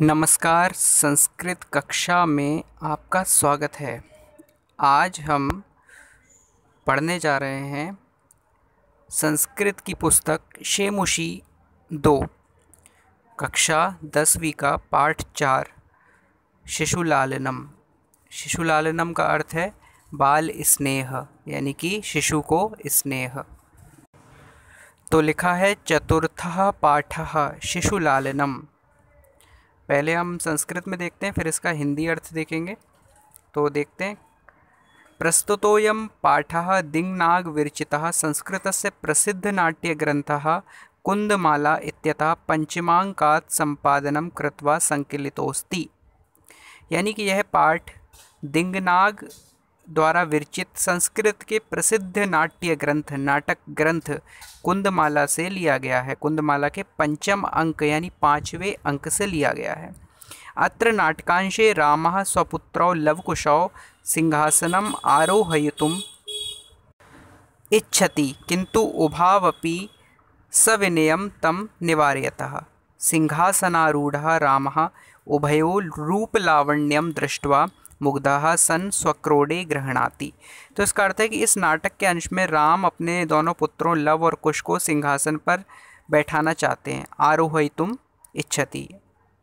नमस्कार संस्कृत कक्षा में आपका स्वागत है आज हम पढ़ने जा रहे हैं संस्कृत की पुस्तक शेमुशी दो कक्षा दसवीं का पाठ चार शिशुलालनम शिशुलालनम का अर्थ है बाल स्नेह यानी कि शिशु को स्नेह तो लिखा है चतुर्थ पाठ शिशुलालनम पहले हम संस्कृत में देखते हैं फिर इसका हिंदी अर्थ देखेंगे तो देखते हैं प्रस्तुतोऽयं पाठः दिङ्नागविरचितः संस्कृतस्य प्रसिद्धनाट्यग्रन्थः कुंदमाला इत्यतः पञ्चमाङ्कात् सम्पादनं कृत्वा संकलितोस्ति यानी कि यह पाठ दिंगनाग द्वारा विरचित संस्कृत के प्रसिद्ध नाट्य ग्रंथ नाटक ग्रंथ कुंदमाला से लिया गया है कुंदमाला के पंचम अंक यानी पांचवें अंक से लिया गया है अत्र नाटकांशे राम स्वपुत्रौ लवकुशौ सिंहासनम आरोहयुम इच्छति किंतु उभावपि सविनयम तम निवारयतः सिंहासनारूढ़ उभयो रूपलावण्यम दृष्ट्वा मुग्धा सन स्वक्रोडे ग्रहणाती तो इसका अर्थ है कि इस नाटक के अंश में राम अपने दोनों पुत्रों लव और कुश को सिंहासन पर बैठाना चाहते हैं आरोहय तुम इच्छति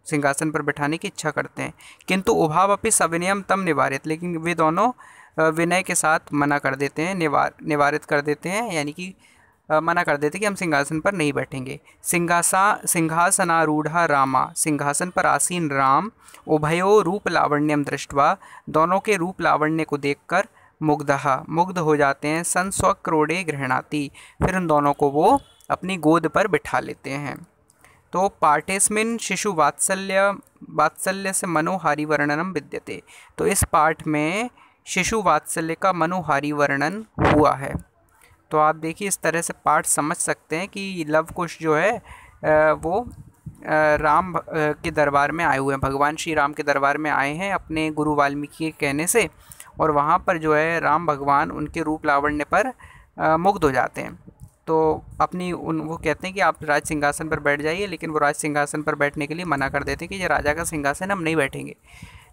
सिंहासन पर बैठाने की इच्छा करते हैं किंतु उभाव अपनी सविनयम तम निवारित लेकिन वे दोनों विनय के साथ मना कर देते हैं निवार निवारित कर देते हैं यानी कि मना कर देते कि हम सिंहासन पर नहीं बैठेंगे सिंहासा सिंहासनारूढ़ा रामा सिंहासन पर आसीन राम उभयो रूप लावण्यम दृष्टवा दोनों के रूप लावण्य को देखकर मुग्धहा मुग्ध हो जाते हैं सन स्वक्रोड़े गृहणाती फिर उन दोनों को वो अपनी गोद पर बिठा लेते हैं तो पाठेस्मिन शिशु वात्सल्य वात्सल्य से मनोहारी वर्णनम विद्यते तो इस पाठ में शिशु वात्सल्य का मनोहारी वर्णन हुआ है तो आप देखिए इस तरह से पाठ समझ सकते हैं कि लव कुश जो है वो राम के दरबार में आए हुए हैं भगवान श्री राम के दरबार में आए हैं अपने गुरु वाल्मीकि के कहने से और वहाँ पर जो है राम भगवान उनके रूप लावण्य पर मुग्ध हो जाते हैं तो अपनी उन वो कहते हैं कि आप राज सिंहासन पर बैठ जाइए लेकिन वो राज सिंहासन पर बैठने के लिए मना कर देते हैं कि ये राजा का सिंहासन हम नहीं बैठेंगे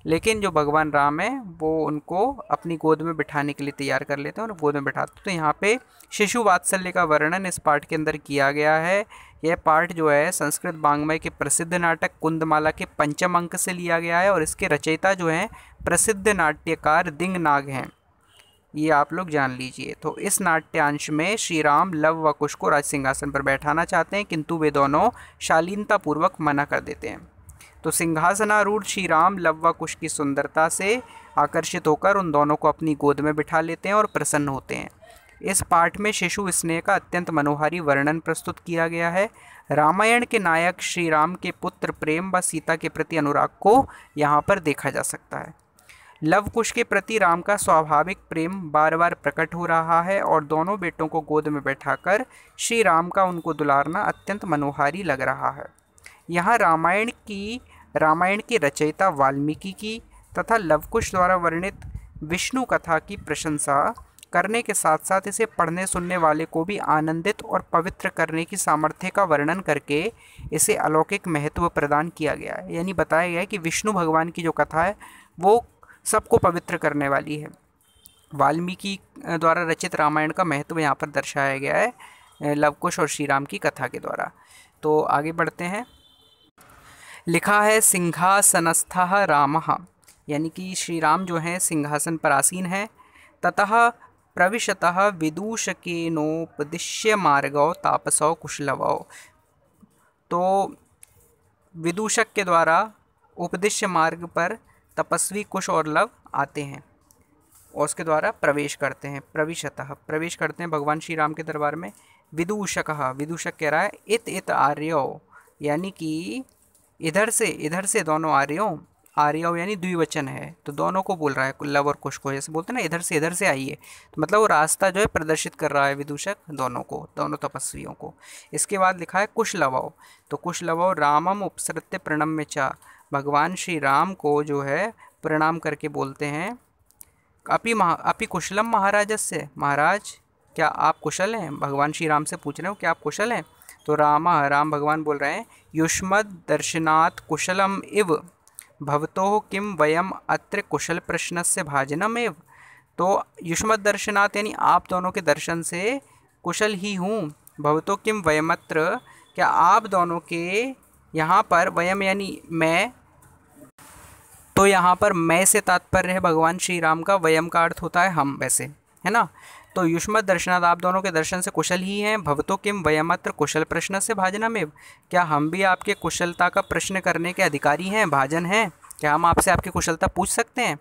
लेकिन जो भगवान राम है वो उनको अपनी गोद में बिठाने के लिए तैयार कर लेते हैं और गोद में बिठाते हैं तो यहाँ पे शिशु वात्सल्य का वर्णन इस पाठ के अंदर किया गया है यह पाठ जो है संस्कृत बांग्मय के प्रसिद्ध नाटक कुंदमाला के पंचम अंक से लिया गया है और इसके रचयिता जो हैं प्रसिद्ध नाट्यकार दिंग नाग हैं ये आप लोग जान लीजिए तो इस नाट्यांश में श्री राम लव व कुश को राज सिंहासन पर बैठाना चाहते हैं किंतु वे दोनों शालीनतापूर्वक मना कर देते हैं तो सिंहासनारूढ़ श्री राम लव्वा कुश की सुंदरता से आकर्षित होकर उन दोनों को अपनी गोद में बिठा लेते हैं और प्रसन्न होते हैं इस पाठ में शिशु स्नेह का अत्यंत मनोहारी वर्णन प्रस्तुत किया गया है रामायण के नायक श्री राम के पुत्र प्रेम व सीता के प्रति अनुराग को यहाँ पर देखा जा सकता है लव कुश के प्रति राम का स्वाभाविक प्रेम बार बार प्रकट हो रहा है और दोनों बेटों को गोद में बैठाकर श्री राम का उनको दुलारना अत्यंत मनोहारी लग रहा है यहाँ रामायण की रामायण की रचयिता वाल्मीकि की तथा लवकुश द्वारा वर्णित विष्णु कथा की प्रशंसा करने के साथ साथ इसे पढ़ने सुनने वाले को भी आनंदित और पवित्र करने की सामर्थ्य का वर्णन करके इसे अलौकिक महत्व प्रदान किया गया है यानी बताया गया है कि विष्णु भगवान की जो कथा है वो सबको पवित्र करने वाली है वाल्मीकि द्वारा रचित रामायण का महत्व यहाँ पर दर्शाया गया है लवकुश और श्री राम की कथा के द्वारा तो आगे बढ़ते हैं लिखा है सिंहासनस्थ राम यानी कि श्री राम जो हैं सिंहासन पर आसीन हैं ततः प्रविशतः विदूषकेनोपदिश्य मार्गौ तापसौ कुशलवौ तो विदूषक के द्वारा उपदिश्य मार्ग पर तपस्वी कुश और लव आते हैं और उसके द्वारा प्रवेश करते हैं प्रविशतः प्रवेश करते हैं भगवान श्री राम के दरबार में विदूषक विदूषक कह रहा है इत इत आर्यो यानी कि इधर से इधर से दोनों आ रहे हो आ रही हो यानी द्विवचन है तो दोनों को बोल रहा है लव और कुश को जैसे बोलते हैं ना इधर से इधर से आइए तो मतलब वो रास्ता जो है प्रदर्शित कर रहा है विदूषक दोनों को दोनों तपस्वियों को इसके बाद लिखा है कुश लवाओ तो कुश लवाओ रामम उपसृत्य प्रणम में चा भगवान श्री राम को जो है प्रणाम करके बोलते हैं अपी महा अपी कुशलम महाराज से महाराज क्या आप कुशल हैं भगवान श्री राम से पूछ रहे हो क्या आप कुशल हैं तो रामा राम भगवान बोल रहे हैं युष्मद दर्शनात् कुशलम इव भवतो किम वयम अत्र कुशल प्रश्न से भाजनम एव तो युष्मद दर्शनात् यानी आप दोनों के दर्शन से कुशल ही हूँ भवतो किम वयमत्र क्या आप दोनों के यहाँ पर वयम यानी मैं तो यहाँ पर मैं से तात्पर्य है भगवान श्री राम का वयम का अर्थ होता है हम वैसे है ना तो युष्म दर्शनाथ आप दोनों के दर्शन से कुशल ही हैं भवतो किम वयमत्र कुशल प्रश्न से भाजना में क्या हम भी आपके कुशलता का प्रश्न करने के अधिकारी हैं भाजन हैं क्या हम आपसे आपकी कुशलता पूछ सकते हैं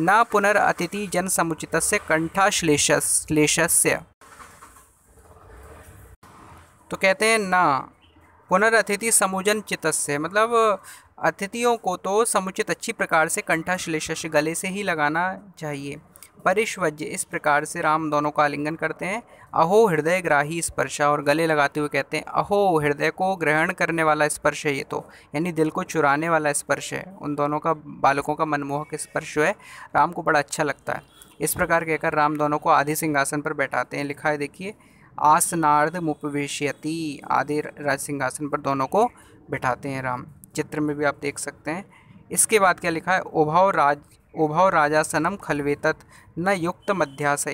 न पुनर अतिथि जन समुचित से कंठाश्लेषस्य तो कहते हैं ना अतिथि समुजन चितस्य मतलब अतिथियों को तो समुचित अच्छी प्रकार से कंठाश्लेष गले से ही लगाना चाहिए परिश्वज्य इस प्रकार से राम दोनों का आलिंगन करते हैं अहो हृदय ग्राही स्पर्शा और गले लगाते हुए कहते हैं अहो हृदय को ग्रहण करने वाला स्पर्श है ये तो यानी दिल को चुराने वाला स्पर्श है उन दोनों का बालकों का मनमोहक स्पर्श है राम को बड़ा अच्छा लगता है इस प्रकार कहकर राम दोनों को आधे सिंहासन पर बैठाते हैं लिखा है देखिए आसनार्ध मुपवेशयति आदि राज सिंहासन पर दोनों को बैठाते हैं राम चित्र में भी आप देख सकते हैं इसके बाद क्या लिखा है उभाव राज उभौ राजासनम खलवेत न युक्त अध्यास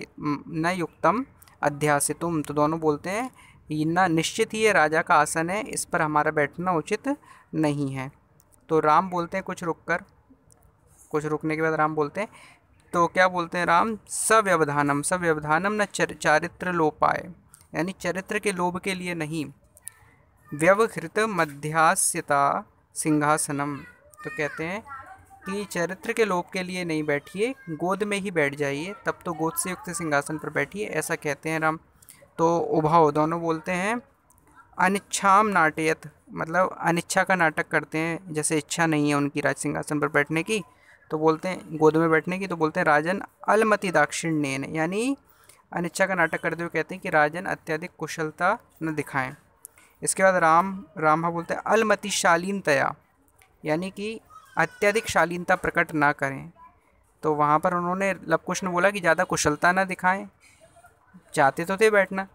न युक्तम अध्यासितुम तो दोनों बोलते हैं न निश्चित ही ये राजा का आसन है इस पर हमारा बैठना उचित नहीं है तो राम बोलते हैं कुछ रुक कर कुछ रुकने के बाद राम बोलते हैं तो क्या बोलते हैं राम सव्यवधानम सव्यवधानम न चर, चारित्र लोपाए यानी चरित्र के लोभ के लिए नहीं व्यवहृत मध्यास्यता सिंहासनम तो कहते हैं कि चरित्र के लोभ के लिए नहीं बैठिए गोद में ही बैठ जाइए तब तो गोद से युक्त सिंहासन पर बैठिए ऐसा कहते हैं राम तो उभाव दोनों बोलते हैं अनिच्छाम नाट्यत मतलब अनिच्छा का नाटक करते हैं जैसे इच्छा नहीं है उनकी राज सिंहासन पर बैठने की तो बोलते हैं गोद में बैठने की तो बोलते हैं राजन अलमति दाक्षिण्यन यानी अनिच्छा का नाटक करते हुए कहते हैं कि राजन अत्यधिक कुशलता न दिखाएं इसके बाद राम रामा बोलते हैं अलमतिशालीनतया यानी कि अत्यधिक शालीनता प्रकट ना करें तो वहाँ पर उन्होंने लवकुश ने बोला कि ज़्यादा कुशलता ना दिखाएं चाहते तो थे बैठना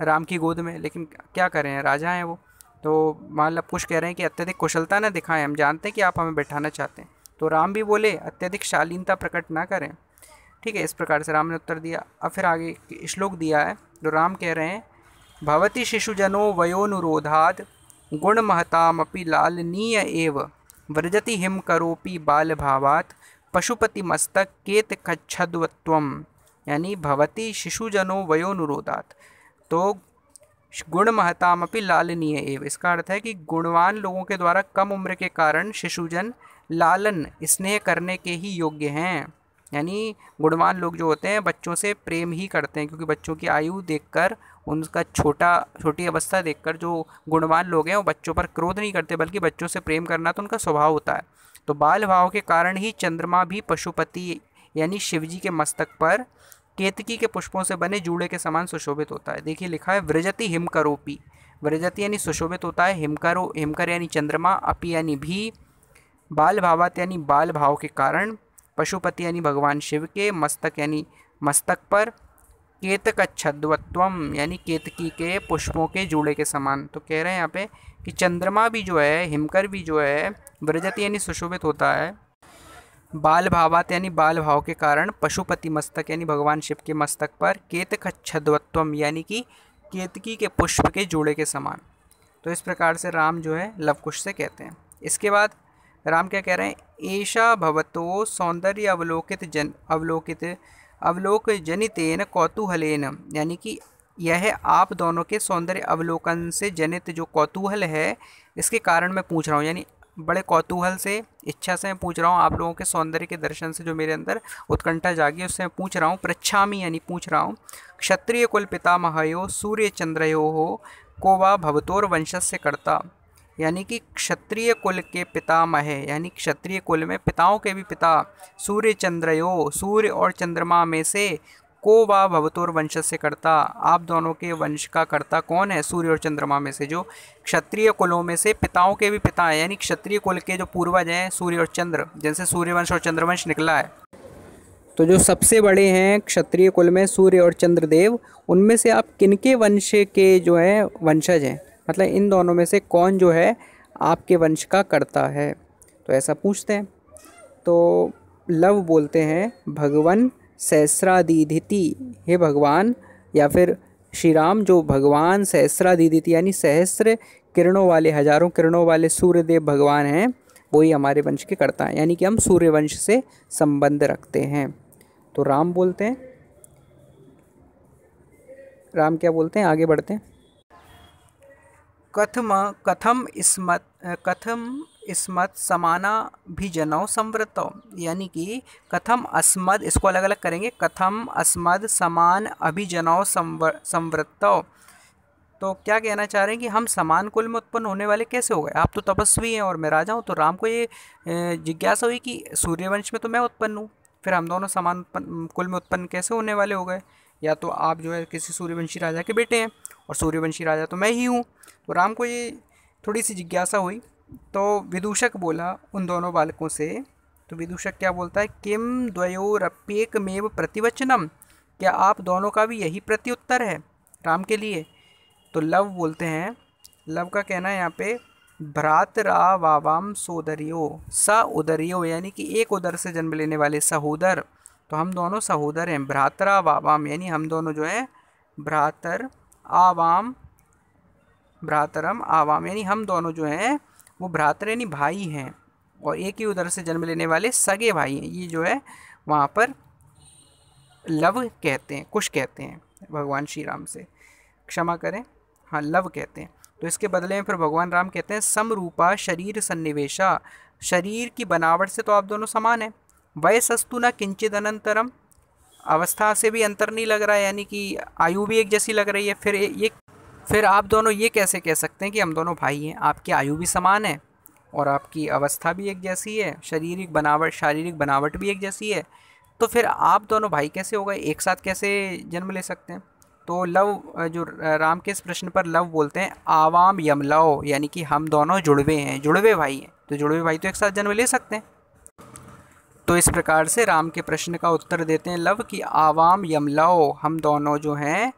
राम की गोद में लेकिन क्या करें राजा हैं वो तो मान लवकुश कह रहे हैं कि अत्यधिक कुशलता ना दिखाएं हम जानते हैं कि आप हमें बैठाना चाहते हैं तो राम भी बोले अत्यधिक शालीनता प्रकट ना करें ठीक है इस प्रकार से राम ने उत्तर दिया अब फिर आगे श्लोक दिया है तो राम कह रहे हैं भवती शिशुजनो वयोनुरोधाद गुण महतामपि लालनीय एवं व्रजति हिम करोपी बाल भावात पशुपति मस्तक केत कच्छद्वत्व यानी भवती शिशुजनो वयोनुरोधात तो गुण अपनी लालनीय एव इसका अर्थ है कि गुणवान लोगों के द्वारा कम उम्र के कारण शिशुजन लालन स्नेह करने के ही योग्य हैं यानी गुणवान लोग जो होते हैं बच्चों से प्रेम ही करते हैं क्योंकि बच्चों की आयु देखकर उनका छोटा छोटी अवस्था देखकर जो गुणवान लोग हैं वो बच्चों पर क्रोध नहीं करते बल्कि बच्चों से प्रेम करना तो उनका स्वभाव होता है तो बाल भाव के कारण ही चंद्रमा भी पशुपति यानी शिवजी के मस्तक पर केतकी के पुष्पों से बने जूड़े के समान सुशोभित होता है देखिए लिखा है व्रजति हिमकरोपी व्रजति यानी सुशोभित होता है हिमकरो हिमकर यानी चंद्रमा अपि यानी भी बाल भावात यानी बाल भाव के कारण पशुपति यानी भगवान शिव के मस्तक यानी मस्तक पर केतक छद्वत्वम यानी केतकी के पुष्पों के जूड़े के समान तो कह रहे हैं यहाँ पे कि चंद्रमा भी जो है हिमकर भी जो है व्रजत यानी सुशोभित होता है बाल भावात यानी बाल भाव के कारण पशुपति मस्तक यानी भगवान शिव के मस्तक पर केतक छद्वत्वम यानी कि केतकी के पुष्प के जोड़े के समान तो इस प्रकार से राम जो है लवकुश से कहते हैं इसके बाद राम क्या कह रहे हैं ऐशा भवतो सौंदर्य अवलोकित जन अवलोकित अवलोक जनितेन कौतूहलन यानी कि यह आप दोनों के सौंदर्य अवलोकन से जनित जो कौतूहल है इसके कारण मैं पूछ रहा हूँ यानी बड़े कौतूहल से इच्छा से मैं पूछ रहा हूँ आप लोगों के सौंदर्य के दर्शन से जो मेरे अंदर उत्कंठा जागी उससे मैं पूछ रहा हूँ प्रच्छामी यानी पूछ रहा हूँ क्षत्रिय कुल महायो सूर्य चंद्रयो हो को वा भवतोर वंशस्य से करता यानी कि क्षत्रिय कुल के पितामह यानी क्षत्रिय कुल में पिताओं के भी पिता सूर्य चंद्रयो सूर्य और चंद्रमा में से को वा भवतोर वंश से करता आप दोनों के वंश का कर्ता कौन है सूर्य और चंद्रमा में से जो क्षत्रिय कुलों में से पिताओं के भी पिता हैं यानी क्षत्रिय कुल के जो पूर्वज हैं सूर्य और चंद्र जिनसे सूर्यवंश और चंद्रवंश निकला है तो जो सबसे बड़े हैं क्षत्रिय कुल में सूर्य और चंद्रदेव उनमें से आप किनके वंश के जो हैं वंशज हैं मतलब इन दोनों में से कौन जो है आपके वंश का करता है तो ऐसा पूछते हैं तो लव बोलते हैं भगवान सहस्रादीधिति हे भगवान या फिर श्री राम जो भगवान सहस्रादीधिति यानी सहस्र किरणों वाले हजारों किरणों वाले सूर्यदेव भगवान हैं वही हमारे वंश के करता है यानी कि हम सूर्य वंश से संबंध रखते हैं तो राम बोलते हैं राम क्या बोलते हैं आगे बढ़ते हैं कथम कथम इसमत कथम इसमत समाना भी जनौ संवृत यानी कि कथम अस्मद इसको अलग अलग करेंगे कथम अस्मद समान अभिजनौ संवृत तो क्या कहना चाह रहे हैं कि हम समान कुल में उत्पन्न होने वाले कैसे हो गए आप तो तपस्वी हैं और मैं राजा हूँ तो राम को ये जिज्ञासा हुई कि सूर्यवंश में तो मैं उत्पन्न हूँ फिर हम दोनों समान कुल में उत्पन्न कैसे होने वाले हो गए या तो आप जो है किसी सूर्यवंशी राजा के बेटे हैं और सूर्यवंशी राजा तो मैं ही हूँ तो राम को ये थोड़ी सी जिज्ञासा हुई तो विदूषक बोला उन दोनों बालकों से तो विदूषक क्या बोलता है किम द्वयोरप्येकमेव प्रतिवचनम क्या आप दोनों का भी यही प्रत्युत्तर है राम के लिए तो लव बोलते हैं लव का कहना है यहाँ पे भ्रातरा वावाम सोदरियो स उदरियो यानी कि एक उदर से जन्म लेने वाले सहोदर तो हम दोनों सहोदर हैं भ्रातरा वावाम यानी हम दोनों जो हैं भ्रातर आवाम भ्रातरम आवाम यानी हम दोनों जो हैं वो भ्रातर यानी भाई हैं और एक ही उधर से जन्म लेने वाले सगे भाई हैं ये जो है वहाँ पर लव कहते हैं कुश कहते हैं भगवान श्री राम से क्षमा करें हाँ लव कहते हैं तो इसके बदले में फिर भगवान राम कहते हैं समरूपा शरीर सन्निवेशा शरीर की बनावट से तो आप दोनों समान हैं वय सस्तु न किंचित अनंतरम अवस्था से भी अंतर नहीं लग रहा है यानी कि आयु भी एक जैसी लग रही है फिर ये फिर आप दोनों ये कैसे कह सकते हैं कि हम दोनों भाई हैं आपकी आयु भी समान है और आपकी अवस्था भी एक जैसी है शारीरिक बनावट शारीरिक बनावट भी एक जैसी है तो फिर आप दोनों भाई कैसे हो गए एक साथ कैसे जन्म ले सकते हैं तो लव जो राम के इस प्रश्न पर लव बोलते हैं आवाम लव यानी कि हम दोनों जुड़वे हैं जुड़वे भाई हैं तो जुड़वे भाई तो एक साथ जन्म ले सकते हैं तो इस प्रकार से राम के प्रश्न का उत्तर देते हैं लव कि आवाम यमलाओ हम दोनों जो हैं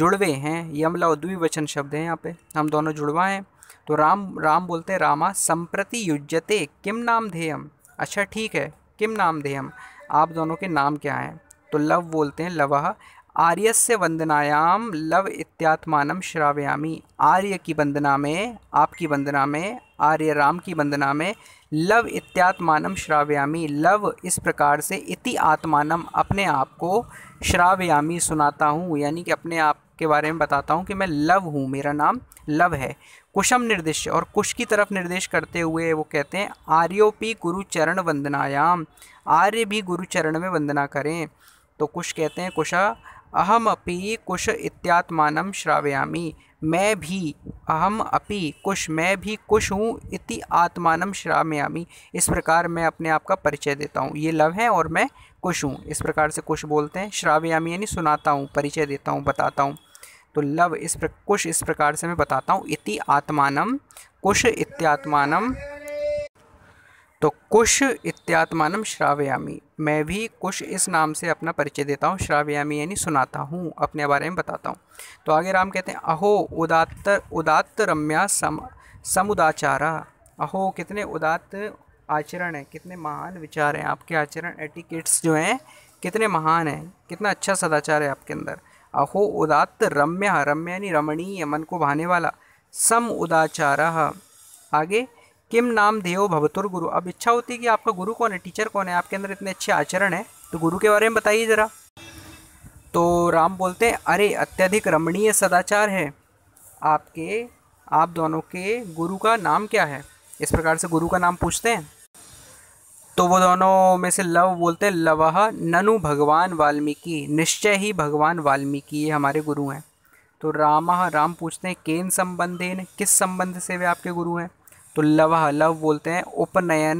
जुड़वे हैं यमलाओ द्विवचन शब्द हैं यहाँ पे हम दोनों जुड़वा हैं तो राम राम बोलते हैं रामा संप्रति युजते किम नाम धेयम अच्छा ठीक है किम नाम धेयम आप दोनों के नाम क्या हैं तो लव बोलते हैं लवह आर्य से वंदनायाम लव इत्यात्मानम श्रावयामी आर्य की वंदना में आपकी वंदना में आर्य राम की वंदना में लव इत्यात्मानम श्रावयामी लव इस प्रकार से इति आत्मानम अपने आप को श्रावयामी सुनाता हूँ यानी कि अपने आप के बारे में बताता हूँ कि मैं लव हूँ मेरा नाम लव है कुशम निर्देश और कुश की तरफ निर्देश करते हुए वो कहते हैं आर्योपि गुरुचरण वंदनायाम आर्य भी गुरुचरण में वंदना करें तो कुश कहते हैं कुशा अहम अपि कुश इत्यात्मान श्रावयामी मैं भी अहम अपि कुश मैं भी कुश हूँ इति आत्मान श्रावयामी इस प्रकार मैं अपने आप का परिचय देता हूँ ये लव है और मैं कुश हूँ इस प्रकार से कुश बोलते हैं श्रावयामी यानी सुनाता हूँ परिचय देता हूँ बताता हूँ तो लव इस प्र कुश इस प्रकार से मैं बताता हूँ इति आत्मान कुश इत्यात्मान तो कुश इत्यात्मान श्रावयामी मैं भी कुछ इस नाम से अपना परिचय देता हूँ श्राव्यामी यानी सुनाता हूँ अपने बारे में बताता हूँ तो आगे राम कहते हैं अहो उदात्त उदात्त रम्या सम समुदाचारा अहो कितने उदात्त आचरण है कितने महान विचार हैं आपके आचरण एटिकेट्स जो हैं कितने महान हैं कितना अच्छा सदाचार है आपके अंदर अहो उदात्त रम्य रम्य यानी रमणीय मन को भाने वाला सम उदाचारा आगे किम नाम देव भवतुर गुरु अब इच्छा होती है कि आपका गुरु कौन है टीचर कौन है आपके अंदर इतने अच्छे आचरण है तो गुरु के बारे में बताइए ज़रा तो राम बोलते हैं अरे अत्यधिक रमणीय सदाचार है आपके आप दोनों के गुरु का नाम क्या है इस प्रकार से गुरु का नाम पूछते हैं तो वो दोनों में से लव बोलते हैं लवह ननु भगवान वाल्मीकि निश्चय ही भगवान वाल्मीकि ये हमारे गुरु हैं तो राम राम पूछते हैं केन संबंधे किस संबंध से वे आपके गुरु हैं तो लव लव बोलते हैं उपनयन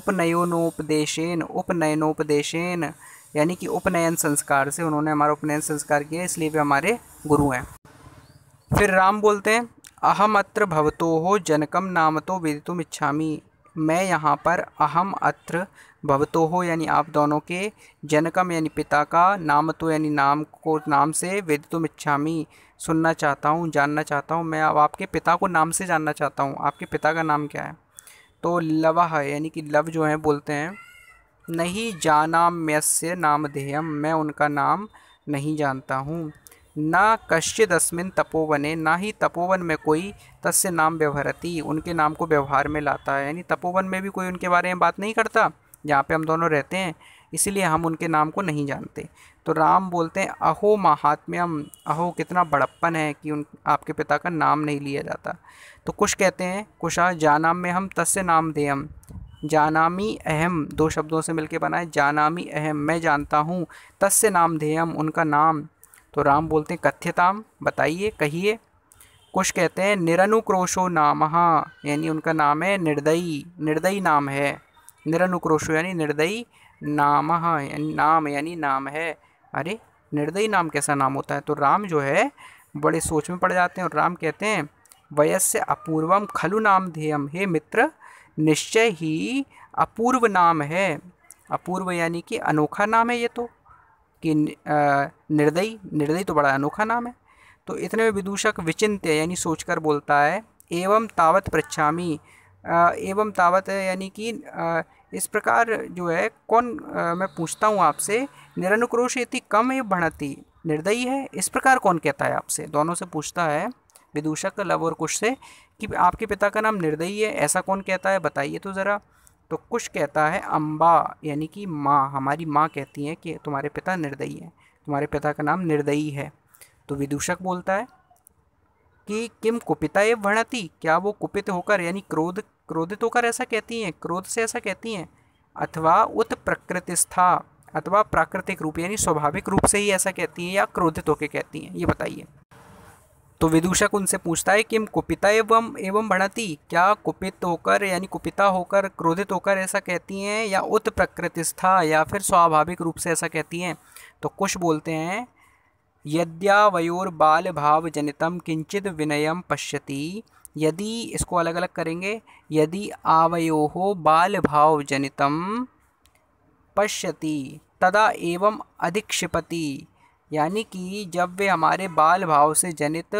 उपनयनोपदेशन उपनयनोपदेशन यानी कि उपनयन संस्कार से उन्होंने हमारा उपनयन संस्कार किया इसलिए वे हमारे गुरु हैं फिर राम बोलते हैं अहम अत्र भवतो हो जनकम नाम तो वेदितुम इच्छामी मैं यहाँ पर अहम अत्र भवतो हो यानी आप दोनों के जनकम यानी पिता का नाम तो यानी नाम को नाम से इच्छा इच्छामी सुनना चाहता हूँ जानना चाहता हूँ मैं अब आपके पिता को नाम से जानना चाहता हूँ आपके पिता का नाम क्या है तो लवा है यानी कि लव जो है बोलते हैं नहीं जाना मैस्य नामधेयम मैं उनका नाम नहीं जानता हूँ ना कश्चित अस्मिन तपोवने ना ही तपोवन में कोई तस्य नाम व्यवहारती उनके नाम को व्यवहार में लाता है यानी तपोवन में भी कोई उनके बारे में बात नहीं करता जहाँ पे हम दोनों रहते हैं इसलिए हम उनके नाम को नहीं जानते तो राम बोलते हैं अहो महात्म्यम अहो कितना बड़प्पन है कि उन आपके पिता का नाम नहीं लिया जाता तो कुश कहते हैं कुशा जानाम में हम तस्य नाम देम जानामी अहम दो शब्दों से मिलके बना है जानामी अहम मैं जानता हूँ तस्य नाम देयम उनका नाम तो राम बोलते हैं कथ्यताम बताइए कहिए कुछ कहते हैं निरनुक्रोशो नाम यानी उनका नाम है निर्दयी निर्दयी नाम है निरनुक्रोशो यानी निर्दयी नाम नाम यानी नाम है अरे निर्दयी नाम कैसा नाम होता है तो राम जो है बड़े सोच में पड़ जाते हैं और राम कहते हैं वयस्य अपूर्वम खलु नाम ध्येयम हे मित्र निश्चय ही अपूर्व नाम है अपूर्व यानी कि अनोखा नाम है ये तो कि निर्दयी निर्दयी तो बड़ा अनोखा नाम है तो इतने में विदूषक विचिंत्य यानी सोचकर बोलता है एवं तावत प्रच्छामी एवं तावत यानी कि इस प्रकार जो है कौन आ, मैं पूछता हूँ आपसे निरनुक्रोश यति कम एवं भणति निर्दयी है इस प्रकार कौन कहता है आपसे दोनों से पूछता है विदूषक लव और कुश से कि आपके पिता का नाम निर्दयी है ऐसा कौन कहता है बताइए तो ज़रा तो कुश कहता है अम्बा यानी कि माँ हमारी माँ कहती हैं कि तुम्हारे पिता निर्दयी हैं तुम्हारे पिता का नाम निर्दयी है तो विदूषक बोलता है कि किम कुपिता ये वर्णती क्या वो कुपित होकर यानी क्रोध क्रोधित होकर ऐसा कहती हैं क्रोध से ऐसा कहती हैं अथवा उत प्रकृतिस्था अथवा प्राकृतिक रूप यानी स्वाभाविक रूप से ही ऐसा कहती हैं या क्रोधित होकर कहती हैं ये बताइए तो विदूषक उनसे पूछता है कि कुपिता एवं एवं भणती क्या कुपित होकर यानी कुपिता होकर क्रोधित होकर ऐसा कहती हैं या उत प्रकृतिस्था या फिर स्वाभाविक रूप से ऐसा कहती हैं तो कुछ बोलते हैं यद्यावयोर बाल भाव जनितम किंचित विनयम पश्यति यदि इसको अलग अलग करेंगे यदि आवयो हो बाल भाव जनितम पश्यति तदा एवं अधिक्षिपति यानी कि जब वे हमारे बाल भाव से जनित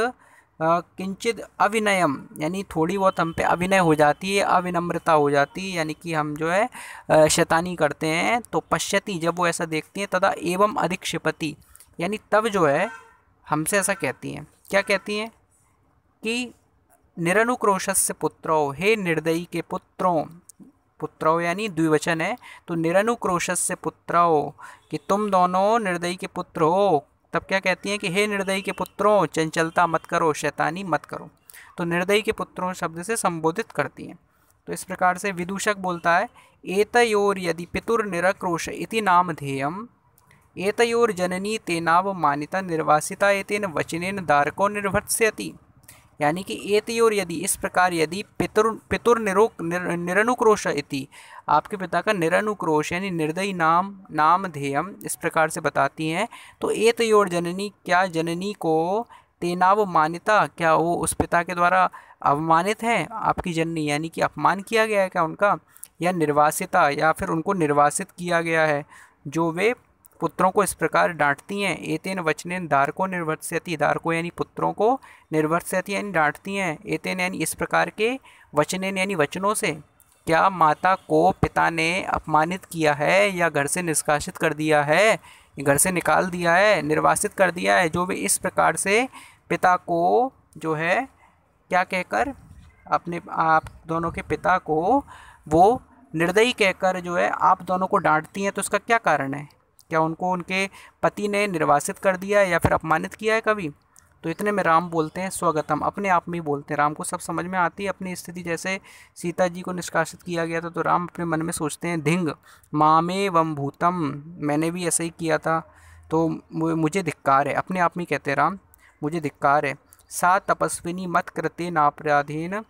किंचित अविनयम यानी थोड़ी बहुत हम पे अभिनय हो जाती है अविनम्रता हो जाती है यानी कि हम जो है शैतानी करते हैं तो पश्यति जब वो ऐसा देखती हैं तदा एवं अधिक क्षिपति यानी तब जो है हमसे ऐसा कहती हैं क्या कहती हैं कि निरनुक्रोशस्य से पुत्रो हे निर्दयी के पुत्रों पुत्रौ यानी द्विवचन है तो निरनुक्रोश से पुत्रौ कि तुम दोनों निर्दयी के पुत्र हो तब क्या कहती हैं कि हे निर्दयी के पुत्रों चंचलता मत करो शैतानी मत करो तो निर्दयी के पुत्रों शब्द से संबोधित करती हैं तो इस प्रकार से विदूषक बोलता है एतयोर यदि पितुर निरक्रोश इति नाम ध्येयम एतयोर जननी तेनाव मानिता निर्वासिता एतेन वचनेन दारको निर्भत्स्यति यानी कि एति यदि इस प्रकार यदि पितुर पितुर निरो निर, निरनुक्रोश इति आपके पिता का निरनुक्रोश यानी निर्दयी नाम नाम ध्येयम इस प्रकार से बताती हैं तो एतयोर जननी क्या जननी को तेनाव मान्यता क्या वो उस पिता के द्वारा अवमानित है आपकी जननी यानी कि अपमान किया गया है क्या उनका या निर्वासिता या फिर उनको निर्वासित किया गया है जो वे पुत्रों को इस प्रकार डांटती हैं एतेन वचनेन दारको निर्वर्त्यति को यानी पुत्रों को निर्वर्त्यति यानी डांटती हैं एतेन यानी इस प्रकार के वचनेन यानी वचनों से क्या माता को पिता ने अपमानित किया है या घर से निष्कासित कर दिया है घर से निकाल दिया है निर्वासित कर दिया है जो भी इस प्रकार से पिता को जो है क्या कहकर अपने आप दोनों के पिता को वो निर्दयी कहकर जो है आप दोनों को डांटती हैं तो इसका क्या कारण है क्या उनको उनके पति ने निर्वासित कर दिया है या फिर अपमानित किया है कभी तो इतने में राम बोलते हैं स्वागतम अपने आप में ही बोलते हैं राम को सब समझ में आती है अपनी स्थिति जैसे सीता जी को निष्कासित किया गया था तो राम अपने मन में सोचते हैं धिंग मामे वम भूतम मैंने भी ऐसा ही किया था तो मुझे धिक्कार है अपने आप में कहते हैं राम मुझे धिक्कार है सा तपस्विनी मत कृते नापराधीन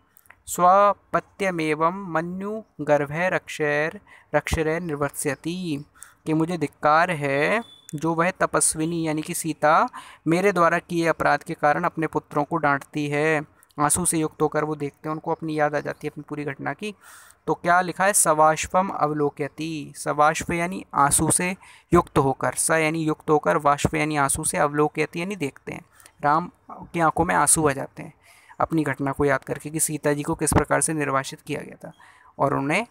स्वपत्यमेव मन्यु गर्भ रक्षर रक्षर निर्वस्यती कि मुझे धिक्कार है जो वह तपस्विनी यानी कि सीता मेरे द्वारा किए अपराध के कारण अपने पुत्रों को डांटती है आंसू से युक्त होकर वो देखते हैं उनको अपनी याद आ जाती है अपनी पूरी घटना की तो क्या लिखा है सवाष्पम अवलोकयति सवाष्प यानी आंसू से युक्त होकर स यानी युक्त होकर वाष्प यानी आंसू से अवलोकयति यानी देखते हैं राम की आंखों में आंसू आ जाते हैं अपनी घटना को याद करके कि सीता जी को किस प्रकार से निर्वासित किया गया था और उन्हें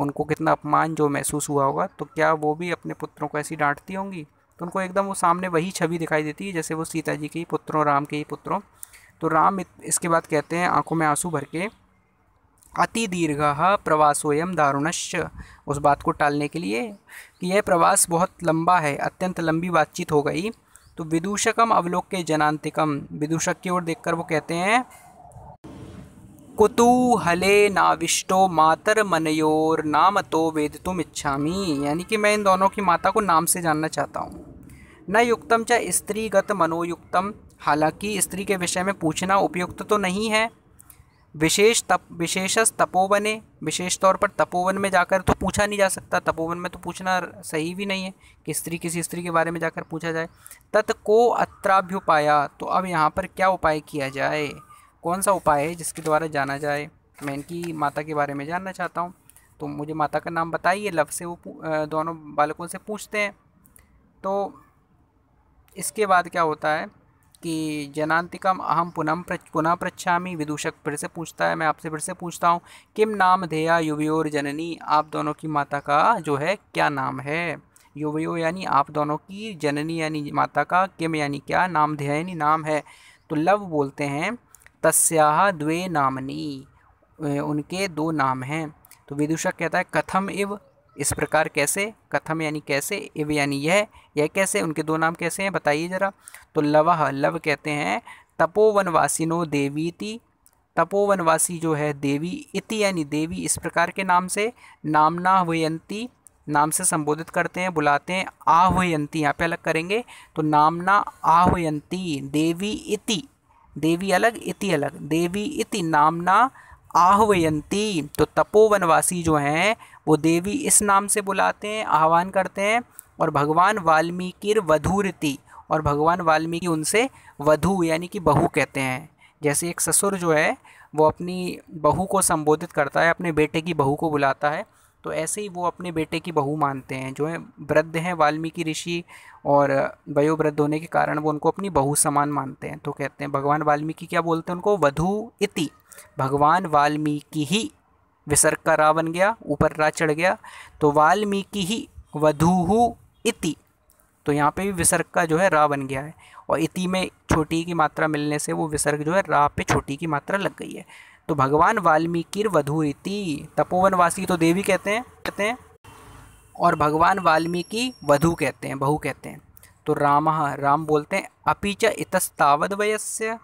उनको कितना अपमान जो महसूस हुआ होगा तो क्या वो भी अपने पुत्रों को ऐसी डांटती होंगी तो उनको एकदम वो सामने वही छवि दिखाई देती है जैसे वो सीता जी के ही पुत्रों राम के ही पुत्रों तो राम इसके बाद कहते हैं आंखों में आंसू भर के अति दीर्घ प्रवासोयम दारुणश्च उस बात को टालने के लिए कि यह प्रवास बहुत लंबा है अत्यंत लंबी बातचीत हो गई तो विदूषकम अवलोक के जनांतिकम विदूषक की ओर देखकर वो कहते हैं कुतूहले नाविष्टो मातर मनयोर नाम तो वेद तुम इच्छामी यानी कि मैं इन दोनों की माता को नाम से जानना चाहता हूँ न युक्तम च स्त्रीगत मनोयुक्तम हालांकि स्त्री के विषय में पूछना उपयुक्त तो नहीं है विशेष तप विशेषस तपोवने विशेष तौर पर तपोवन में जाकर तो पूछा नहीं जा सकता तपोवन में तो पूछना सही भी नहीं है कि स्त्री किसी स्त्री के बारे में जाकर पूछा जाए तत् को अत्राभ्युपाया तो अब यहाँ पर क्या उपाय किया जाए कौन सा उपाय है जिसके द्वारा जाना जाए मैं इनकी माता के बारे में जानना चाहता हूँ तो मुझे माता का नाम बताइए लव से वो दोनों बालकों से पूछते हैं तो इसके बाद क्या होता है कि जनांतिकम अहम पुनम पुनः पृछामी विदूषक फिर से पूछता है मैं आपसे फिर से पूछता हूँ किम नाम धेया युवयोर जननी आप दोनों की माता का जो है क्या नाम है युवयो यानी आप दोनों की जननी यानी माता का किम यानी क्या नाम धेया यानी नाम है तो लव बोलते हैं तस्याह द्वे नामनी उनके दो नाम हैं तो विदूषक कहता है कथम इव इस प्रकार कैसे कथम यानी कैसे इव यानी यह यह कैसे उनके दो नाम कैसे हैं बताइए जरा तो लव लव कहते हैं तपोवनवासिनो देवी ती तपोवनवासी जो है देवी इति यानी देवी इस प्रकार के नाम से नामना हुयंती नाम से संबोधित करते हैं बुलाते हैं आहुयंती यहाँ पे अलग करेंगे तो नामना आहुयंती देवी इति देवी अलग इति अलग देवी इति नामना आह्वयंती तो तपोवनवासी जो हैं वो देवी इस नाम से बुलाते हैं आह्वान करते हैं और भगवान वाल्मीकि वधूरति और भगवान वाल्मीकि उनसे वधु यानी कि बहू कहते हैं जैसे एक ससुर जो है वो अपनी बहू को संबोधित करता है अपने बेटे की बहू को बुलाता है तो ऐसे ही वो अपने बेटे की बहू मानते हैं जो है वृद्ध हैं वाल्मीकि ऋषि और वयोवृद्ध होने के कारण वो उनको अपनी बहू समान मानते हैं तो कहते हैं भगवान वाल्मीकि क्या बोलते हैं उनको वधु इति भगवान वाल्मीकि ही विसर्ग का रा बन गया ऊपर रा चढ़ गया तो वाल्मीकि ही वधूहु इति तो यहाँ पे भी विसर्ग का जो है रा बन गया है और इति में छोटी की मात्रा मिलने से वो विसर्ग जो है रा पे छोटी की मात्रा लग गई है तो भगवान वाल्मीकि इति तपोवन तपोवनवासी तो देवी कहते हैं कहते हैं और भगवान वाल्मीकि वधु कहते हैं बहु कहते हैं तो राम राम बोलते हैं अपिच इतस्तावद वयस्य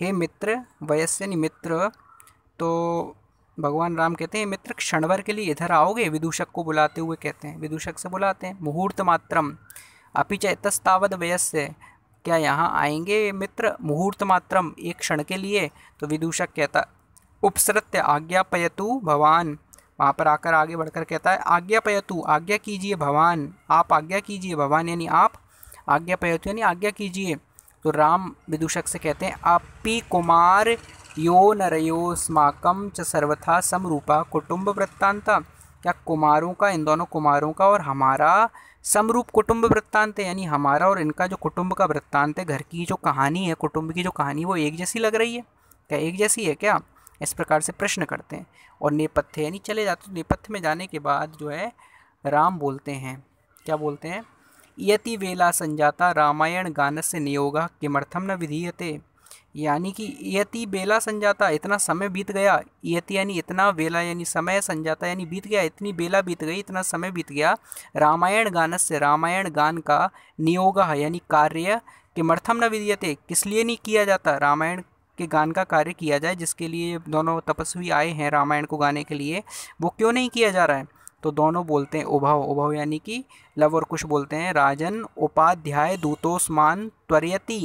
हे मित्र वयस्य मित्र तो भगवान राम कहते हैं मित्र क्षणवर के लिए इधर आओगे विदूषक को बुलाते हुए कहते हैं विदूषक से बुलाते हैं मुहूर्त मात्रम अपिच इतस्तावद वयस्य क्या यहाँ आएंगे मित्र मुहूर्त मात्रम एक क्षण के लिए तो विदूषक कहता उपसृत्य आज्ञापयतु भवान वहाँ पर आकर आगे बढ़कर कहता है आज्ञापयतु आज्ञा कीजिए भवान आप आज्ञा कीजिए भवान यानी आप आज्ञापयतु यानी आज्ञा कीजिए तो राम विदूषक से कहते हैं अपी कुमार यो नरयोस्माकम च सर्वथा समरूपा कुटुंब वृत्तांता क्या कुमारों का इन दोनों कुमारों का और हमारा समरूप कुटुंब वृत्तांत है यानी हमारा और इनका जो कुटुंब का वृत्तांत है घर की जो कहानी है कुटुंब की जो कहानी वो एक जैसी लग रही है क्या एक जैसी है क्या इस प्रकार से प्रश्न करते हैं और नेपथ्य यानी चले जाते नेपथ्य में जाने के बाद जो है राम बोलते हैं क्या बोलते हैं यति वेला संजाता रामायण गान से नियोगा किमर्थम न विधीयते यानी कि यति बेला संजाता इतना समय बीत गया यति यानी इतना वेला यानी समय संजाता यानी बीत गया इतनी बेला बीत गई इतना समय बीत गया रामायण गानस से रामायण गान का नियोगा यानी कार्य किमर्थम न विधीयते किस लिए नहीं किया जाता रामायण के गान का कार्य किया जाए जिसके लिए दोनों तपस्वी आए हैं रामायण को गाने के लिए वो क्यों नहीं किया जा रहा है तो दोनों बोलते हैं उभव उभव यानी कि लव और कुश बोलते हैं राजन उपाध्याय दूतोस्मान त्वरयति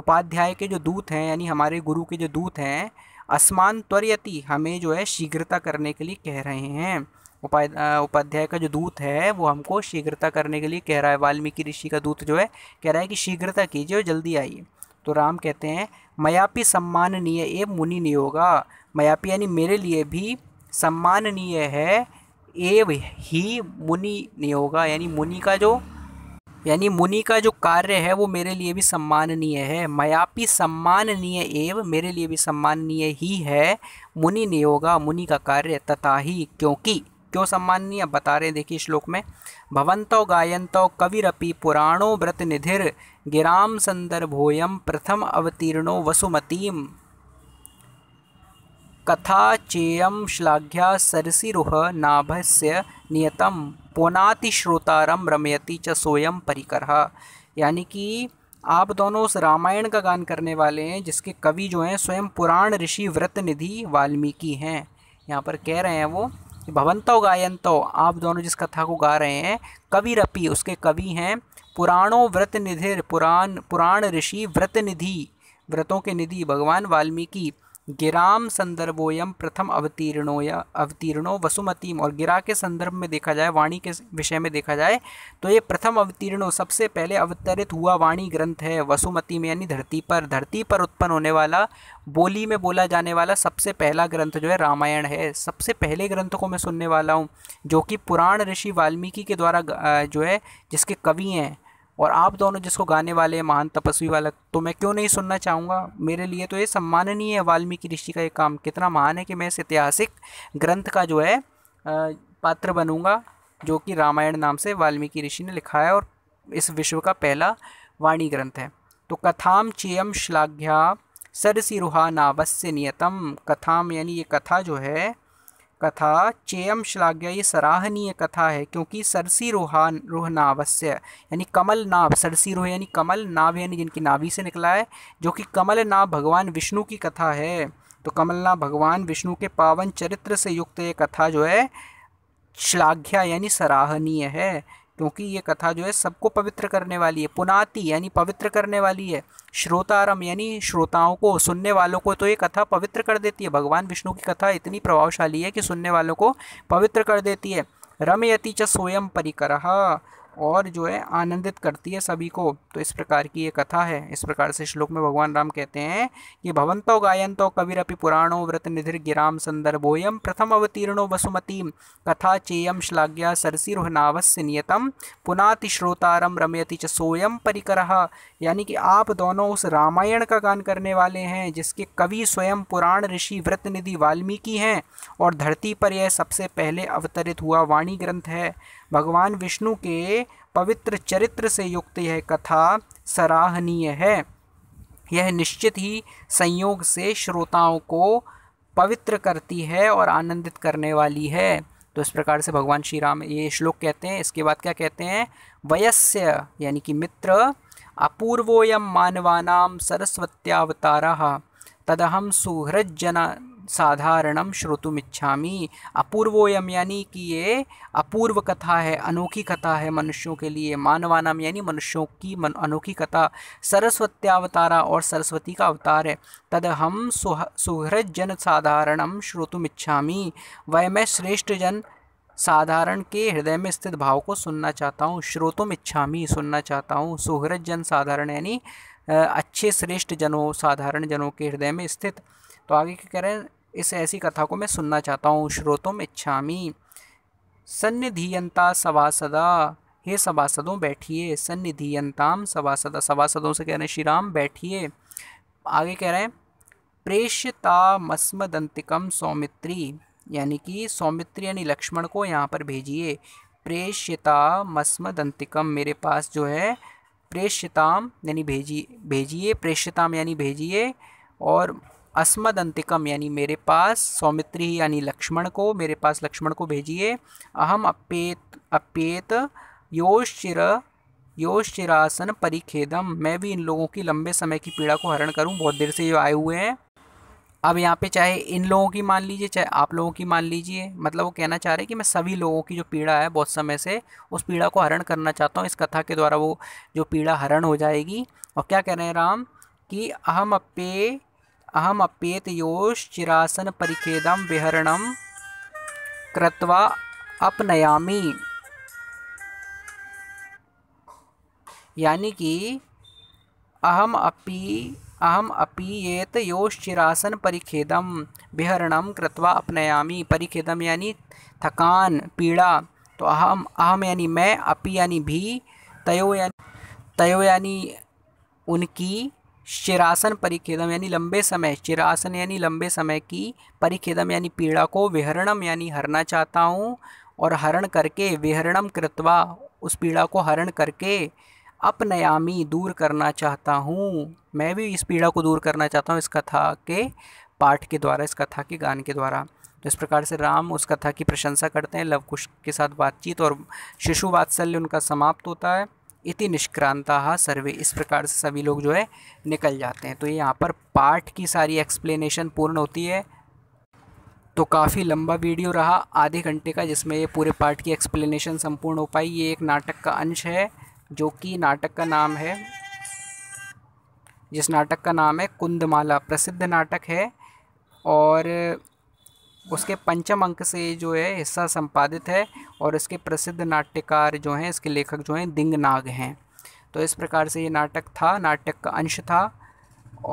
उपाध्याय के जो दूत हैं यानी हमारे गुरु के जो दूत हैं असमान त्वरयति हमें जो है शीघ्रता करने के लिए कह रहे हैं उपाध्याय का जो दूत है वो हमको शीघ्रता करने के लिए कह रहा है वाल्मीकि ऋषि का दूत जो है कह रहा है कि शीघ्रता कीजिए और जल्दी आइए तो राम कहते हैं मयापि सम्माननीय एव मुनि नियोगा मयापी यानी मेरे लिए भी सम्माननीय है एव ही मुनि नियोगा यानी मुनि का जो यानी मुनि का जो कार्य है वो मेरे लिए भी सम्माननीय है मयापि सम्माननीय एव मेरे लिए भी सम्माननीय ही है मुनि नियोगा मुनि का कार्य तथा ही क्योंकि क्यों सम्माननीय बता रहे हैं देखिए श्लोक में भवंतो गायंतो कविरपि पुराणो व्रत निधिर गिराम संदर्भोयम प्रथम अवतीर्णो वसुमतीम कथा चेयम श्लाघ्या सरसिरुह नाभस्य नियतम पोनातिश्रोतारम रमयति च सोयम परिकर यानी कि आप दोनों उस रामायण का गान करने वाले हैं जिसके कवि जो हैं स्वयं पुराण ऋषि व्रत निधि वाल्मीकि हैं यहाँ पर कह रहे हैं वो भवंतो गायंतो आप दोनों जिस कथा को गा रहे हैं कवि उसके कवि हैं पुराणों व्रत निधिर पुराण पुराण ऋषि व्रत निधि व्रतों के निधि भगवान वाल्मीकि गिराम संदर्भोयम प्रथम या अवतीर्णो वसुमतीम और गिरा के संदर्भ में देखा जाए वाणी के विषय में देखा जाए तो ये प्रथम अवतीर्णो सबसे पहले अवतरित हुआ वाणी ग्रंथ है वसुमतीम यानी धरती पर धरती पर उत्पन्न होने वाला बोली में बोला जाने वाला सबसे पहला ग्रंथ जो है रामायण है सबसे पहले ग्रंथ को मैं सुनने वाला हूँ जो कि पुराण ऋषि वाल्मीकि के द्वारा जो है जिसके कवि हैं और आप दोनों जिसको गाने वाले हैं महान तपस्वी वाला तो मैं क्यों नहीं सुनना चाहूँगा मेरे लिए तो ये सम्माननीय है वाल्मीकि ऋषि का ये काम कितना महान है कि मैं इस ऐतिहासिक ग्रंथ का जो है पात्र बनूँगा जो कि रामायण नाम से वाल्मीकि ऋषि ने लिखा है और इस विश्व का पहला वाणी ग्रंथ है तो कथाम चेयम श्लाघ्या सरसिरुहा नावस्य नियतम कथाम यानी ये कथा जो है कथा चेयम श्लाघ्य ये सराहनीय कथा है क्योंकि सरसी रोहान रोहनावस्य यानी कमल नाभ सरसी रोह यानी कमल नाभ यानी जिनकी नाभि से निकला है जो कि कमल नाभ भगवान विष्णु की कथा है तो कमलनाभ भगवान विष्णु के पावन चरित्र से युक्त ये कथा जो है श्लाघ्या यानी सराहनीय है क्योंकि ये कथा जो है सबको पवित्र करने वाली है पुनाति यानी पवित्र करने वाली है श्रोतारम यानी श्रोताओं को सुनने वालों को तो ये कथा पवित्र कर देती है भगवान विष्णु की कथा इतनी प्रभावशाली है कि सुनने वालों को पवित्र कर देती है रमयति च स्वयं परिकर और जो है आनंदित करती है सभी को तो इस प्रकार की ये कथा है इस प्रकार से श्लोक में भगवान राम कहते हैं कि भवंतो गायंतो कविरपि पुराणो व्रत निधिर गिराम संदर्भोयम प्रथम अवतीर्णो वसुमती कथा चेयम श्लाघ्या सरसिरोहनावस्य नियतम पुनातिश्रोतारम रमयति च सोयम परिकर यानी कि आप दोनों उस रामायण का गान करने वाले हैं जिसके कवि स्वयं पुराण ऋषि व्रत निधि वाल्मीकि हैं और धरती पर यह सबसे पहले अवतरित हुआ वाणी ग्रंथ है भगवान विष्णु के पवित्र चरित्र से युक्त यह कथा सराहनीय है यह निश्चित ही संयोग से श्रोताओं को पवित्र करती है और आनंदित करने वाली है तो इस प्रकार से भगवान श्री राम ये श्लोक कहते हैं इसके बाद क्या कहते हैं वयस्य यानी कि मित्र अपूर्वोयम मानवानाम सरस्वत्यावतारा तदहम सुहृज्जना साधारण श्रोतुम्छा अपूर्वोयम यानी कि ये अपूर्व कथा है अनोखी कथा है मनुष्यों के लिए मानवानम यानी मनुष्यों की मन, अनोखी कथा सरस्वत्यावतारा और सरस्वती का अवतार है तद हम सुह साधारण जन साधारणम वह मैं श्रेष्ठ जन साधारण के हृदय में स्थित भाव को सुनना चाहता हूँ श्रोतुम इच्छा सुनना चाहता हूँ सुहृद जन साधारण यानी अच्छे श्रेष्ठ जनों साधारण जनों के हृदय में स्थित तो आगे क्या कह रहे हैं इस ऐसी कथा को मैं सुनना चाहता हूँ श्रोतम इच्छामी सन्निधियंता सभासदा हे सभासदों बैठिए सन्निधियंताम सभासदा सभासदों से कह रहे हैं श्री राम बैठिए आगे कह रहे हैं प्रेष्यता मस्मदंतिकम सौमित्री यानी कि सौमित्री यानी लक्ष्मण को यहाँ पर भेजिए प्रेष्यता मस्मदंतिकम मेरे पास जो है प्रेष्यताम यानी भेजी भेजिए प्रेष्यताम यानी भेजिए और अस्मद अंतिकम यानी मेरे पास सौमित्री यानी लक्ष्मण को मेरे पास लक्ष्मण को भेजिए अहम अपेत अपेत योश्चिर योश्चिरासन परिखेदम मैं भी इन लोगों की लंबे समय की पीड़ा को हरण करूं बहुत देर से ये आए हुए हैं अब यहाँ पे चाहे इन लोगों की मान लीजिए चाहे आप लोगों की मान लीजिए मतलब वो कहना चाह रहे हैं कि मैं सभी लोगों की जो पीड़ा है बहुत समय से उस पीड़ा को हरण करना चाहता हूँ इस कथा के द्वारा वो जो पीड़ा हरण हो जाएगी और क्या कह रहे हैं राम कि अहम अपे अहम अप्येतयोश्चिरासन परिखेदम विहरणम कृत्वा अपनयामी यानी कि अहम अपी अहम अपीयेत योश्चिरासन परिखेदम विहरणम कृत्वा अपनयामी परिखेदम यानी थकान पीड़ा तो अहम अहम यानी मैं अपी यानी भी तयो यानी तयो यानी उनकी शिरासन परिखेदम यानी लंबे समय शिरासन यानी लंबे समय की परिखेदम यानी पीड़ा को विहरणम यानी हरना चाहता हूँ और हरण करके विहरणम कृतवा उस पीड़ा को हरण करके अपनयामी दूर करना चाहता हूँ मैं भी इस पीड़ा को दूर करना चाहता हूँ इस कथा के पाठ के द्वारा इस कथा के गान के द्वारा तो इस प्रकार से राम उस कथा की प्रशंसा करते हैं लवकुश के साथ बातचीत और शिशु वात्सल्य उनका समाप्त होता है इति निष्क्रांता सर्वे इस प्रकार से सभी लोग जो है निकल जाते हैं तो ये यहाँ पर पाठ की सारी एक्सप्लेनेशन पूर्ण होती है तो काफ़ी लंबा वीडियो रहा आधे घंटे का जिसमें ये पूरे पाठ की एक्सप्लेनेशन संपूर्ण हो पाई ये एक नाटक का अंश है जो कि नाटक का नाम है जिस नाटक का नाम है कुंदमाला प्रसिद्ध नाटक है और उसके पंचम अंक से जो है हिस्सा संपादित है और इसके प्रसिद्ध नाट्यकार जो हैं इसके लेखक जो हैं दिंगनाग हैं तो इस प्रकार से ये नाटक था नाटक का अंश था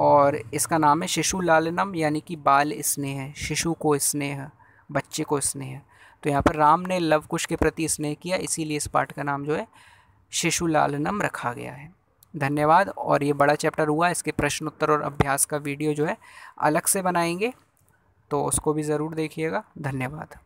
और इसका नाम है शिशु लालनम यानी कि बाल स्नेह शिशु को स्नेह बच्चे को स्नेह तो यहाँ पर राम ने लव कुश के प्रति स्नेह किया इसीलिए इस पाठ का नाम जो है शिशु लालनम रखा गया है धन्यवाद और ये बड़ा चैप्टर हुआ इसके प्रश्न उत्तर और अभ्यास का वीडियो जो है अलग से बनाएंगे तो उसको भी ज़रूर देखिएगा धन्यवाद